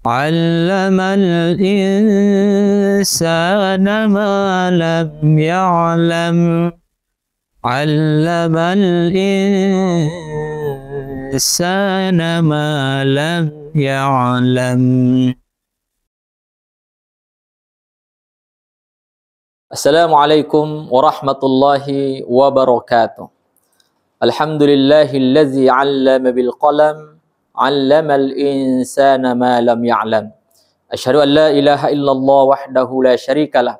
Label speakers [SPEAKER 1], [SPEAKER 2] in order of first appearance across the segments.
[SPEAKER 1] علم الإنسان ما لم يعلم علم الإنسان ما لم يعلم السلام عليكم ورحمة الله وبركاته الحمد لله الذي علم بالقلم allamal insana ma lam ya'lam. Asyhadu an la ilaha illallah wahdahu la syarikalah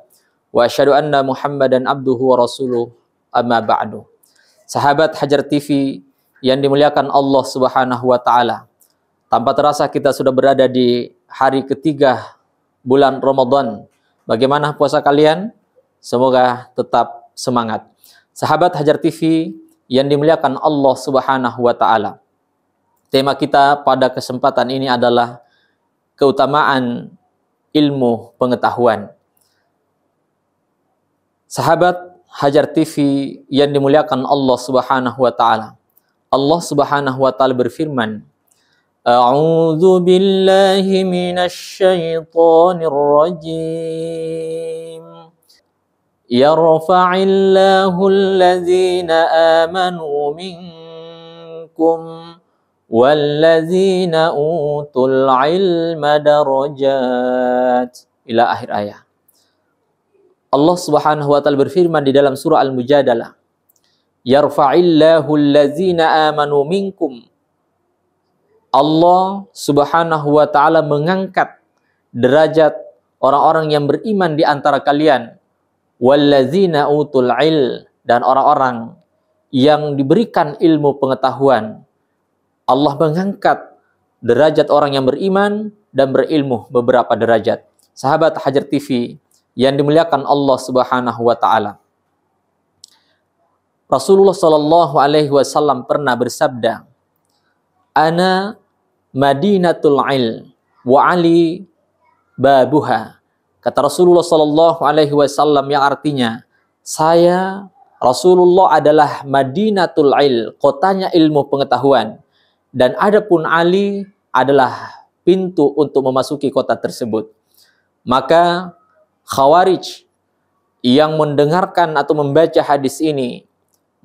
[SPEAKER 1] wa asyhadu anna Muhammadan abduhu wa rasuluh amma ba'du. Sahabat Hajar TV yang dimuliakan Allah Subhanahu wa taala. Tanpa terasa kita sudah berada di hari ketiga bulan Ramadan. Bagaimana puasa kalian? Semoga tetap semangat. Sahabat Hajar TV yang dimuliakan Allah Subhanahu wa taala. Tema kita pada kesempatan ini adalah keutamaan ilmu pengetahuan. Sahabat Hajar TV yang dimuliakan Allah Subhanahu wa taala. Allah Subhanahu wa taala berfirman, "A'udzu billahi minasy syaithanir rajim." Yarfa'illahu alladhina amanu minkum والذين أُوتُوا العلم درجات ila akhir ayat. Allah Subhanahu wa taala berfirman di dalam surah Al-Mujadalah, "Yarfa'illahu allazina amanu minkum." Allah Subhanahu wa taala mengangkat derajat orang-orang yang beriman di antara kalian, wallazina utul il dan orang-orang yang diberikan ilmu pengetahuan Allah mengangkat derajat orang yang beriman dan berilmu beberapa derajat. Sahabat Hajar TV yang dimuliakan Allah Subhanahu wa taala. Rasulullah saw alaihi wasallam pernah bersabda, "Ana Madinatul il wa Ali babuha." Kata Rasulullah saw alaihi wasallam yang artinya, "Saya Rasulullah adalah Madinatul il, kotanya ilmu pengetahuan dan adapun Ali adalah pintu untuk memasuki kota tersebut. Maka Khawarij yang mendengarkan atau membaca hadis ini,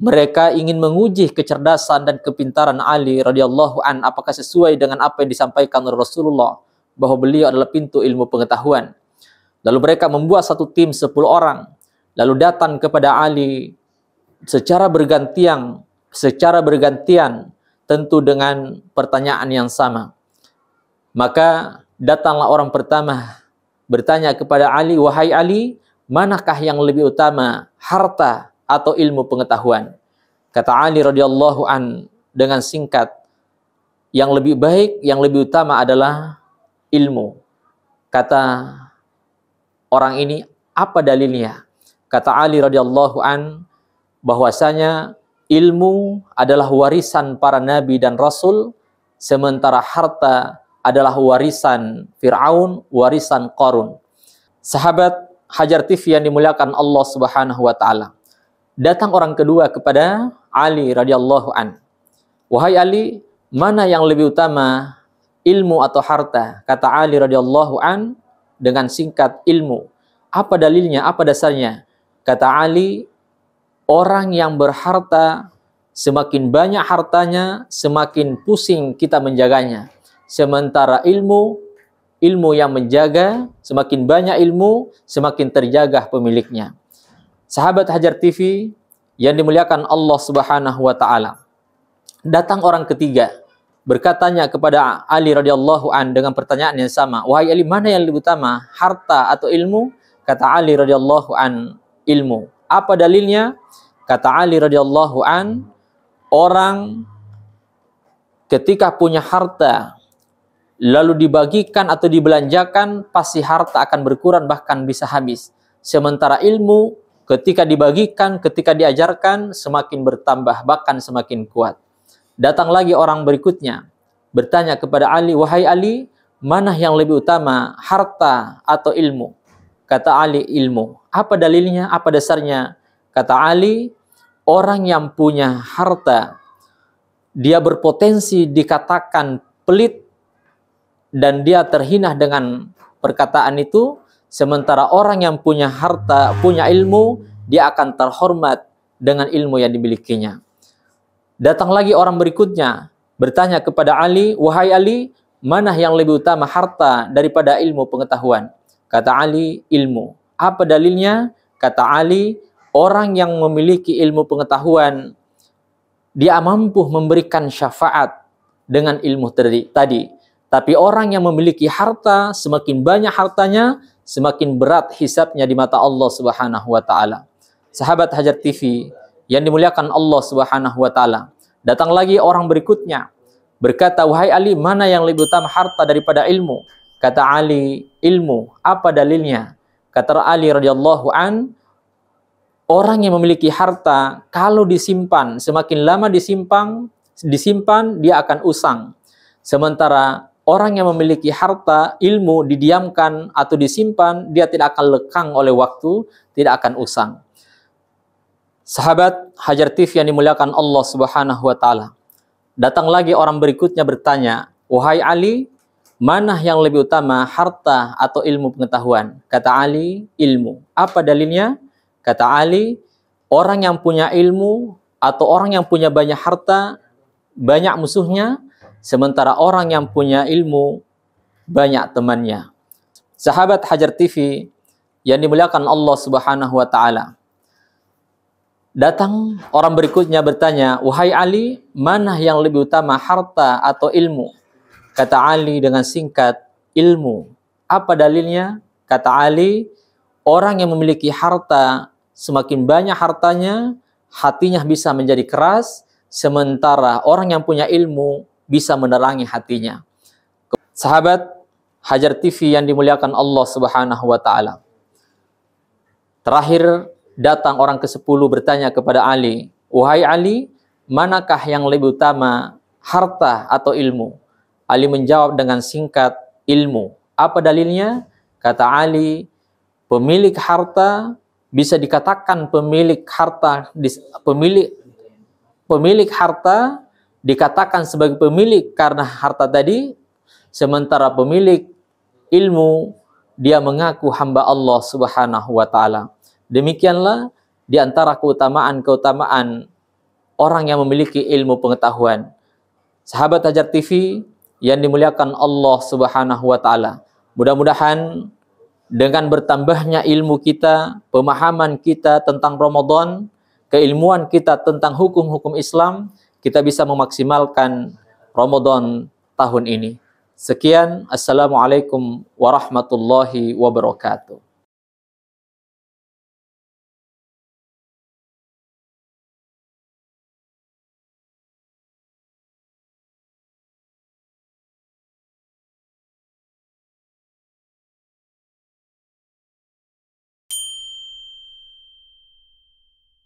[SPEAKER 1] mereka ingin menguji kecerdasan dan kepintaran Ali radhiyallahu an apakah sesuai dengan apa yang disampaikan oleh Rasulullah bahwa beliau adalah pintu ilmu pengetahuan. Lalu mereka membuat satu tim 10 orang lalu datang kepada Ali secara bergantian secara bergantian tentu dengan pertanyaan yang sama. Maka datanglah orang pertama bertanya kepada Ali, "Wahai Ali, manakah yang lebih utama, harta atau ilmu pengetahuan?" Kata Ali radhiyallahu an dengan singkat, "Yang lebih baik, yang lebih utama adalah ilmu." Kata orang ini, "Apa dalilnya?" Kata Ali radhiyallahu an bahwasanya Ilmu adalah warisan para nabi dan rasul, sementara harta adalah warisan Fir'aun, warisan Qarun. Sahabat Hajar TV yang dimuliakan Allah Subhanahu wa taala. Datang orang kedua kepada Ali radhiyallahu an. Wahai Ali, mana yang lebih utama, ilmu atau harta? Kata Ali radhiyallahu an dengan singkat ilmu. Apa dalilnya? Apa dasarnya? Kata Ali, Orang yang berharta, semakin banyak hartanya, semakin pusing kita menjaganya. Sementara ilmu, ilmu yang menjaga, semakin banyak ilmu, semakin terjaga pemiliknya. Sahabat Hajar TV yang dimuliakan Allah Subhanahu wa taala. Datang orang ketiga berkatanya kepada Ali radhiyallahu an dengan pertanyaan yang sama, "Wahai Ali, mana yang lebih utama, harta atau ilmu?" Kata Ali radhiyallahu an, "Ilmu." Apa dalilnya? Kata Ali radhiyallahu an, orang ketika punya harta lalu dibagikan atau dibelanjakan pasti harta akan berkurang bahkan bisa habis. Sementara ilmu ketika dibagikan, ketika diajarkan semakin bertambah bahkan semakin kuat. Datang lagi orang berikutnya bertanya kepada Ali, "Wahai Ali, mana yang lebih utama, harta atau ilmu?" Kata Ali, ilmu. Apa dalilnya? Apa dasarnya? Kata Ali, orang yang punya harta, dia berpotensi dikatakan pelit dan dia terhina dengan perkataan itu. Sementara orang yang punya harta, punya ilmu, dia akan terhormat dengan ilmu yang dimilikinya. Datang lagi orang berikutnya, bertanya kepada Ali, "Wahai Ali, mana yang lebih utama harta daripada ilmu pengetahuan?" Kata Ali, ilmu. Apa dalilnya? Kata Ali, orang yang memiliki ilmu pengetahuan, dia mampu memberikan syafaat dengan ilmu tadi. Tapi orang yang memiliki harta, semakin banyak hartanya, semakin berat hisapnya di mata Allah Subhanahu wa taala. Sahabat Hajar TV yang dimuliakan Allah Subhanahu wa taala. Datang lagi orang berikutnya berkata, "Wahai Ali, mana yang lebih utama harta daripada ilmu?" Kata Ali, ilmu. Apa dalilnya? Kata Ali radhiyallahu an, orang yang memiliki harta kalau disimpan, semakin lama disimpan, disimpan dia akan usang. Sementara orang yang memiliki harta, ilmu didiamkan atau disimpan, dia tidak akan lekang oleh waktu, tidak akan usang. Sahabat Hajar TV yang dimuliakan Allah Subhanahu wa taala. Datang lagi orang berikutnya bertanya, "Wahai Ali, Mana yang lebih utama, harta atau ilmu pengetahuan? Kata Ali, ilmu. Apa dalilnya? Kata Ali, orang yang punya ilmu atau orang yang punya banyak harta, banyak musuhnya, sementara orang yang punya ilmu, banyak temannya. Sahabat Hajar TV yang dimuliakan Allah Subhanahu wa taala. Datang orang berikutnya bertanya, "Wahai Ali, mana yang lebih utama, harta atau ilmu?" Kata Ali dengan singkat, ilmu. Apa dalilnya? Kata Ali, orang yang memiliki harta, semakin banyak hartanya, hatinya bisa menjadi keras, sementara orang yang punya ilmu bisa menerangi hatinya. Sahabat Hajar TV yang dimuliakan Allah Subhanahu wa taala. Terakhir datang orang ke-10 bertanya kepada Ali, "Wahai Ali, manakah yang lebih utama, harta atau ilmu?" Ali menjawab dengan singkat, ilmu. Apa dalilnya? Kata Ali, pemilik harta bisa dikatakan pemilik harta pemilik pemilik harta dikatakan sebagai pemilik karena harta tadi sementara pemilik ilmu dia mengaku hamba Allah Subhanahu wa taala. Demikianlah di antara keutamaan-keutamaan orang yang memiliki ilmu pengetahuan. Sahabat Hajar TV, yang dimuliakan Allah Subhanahu wa taala. Mudah-mudahan dengan bertambahnya ilmu kita, pemahaman kita tentang Ramadan, keilmuan kita tentang hukum-hukum Islam, kita bisa memaksimalkan Ramadan tahun ini. Sekian, Assalamualaikum warahmatullahi wabarakatuh.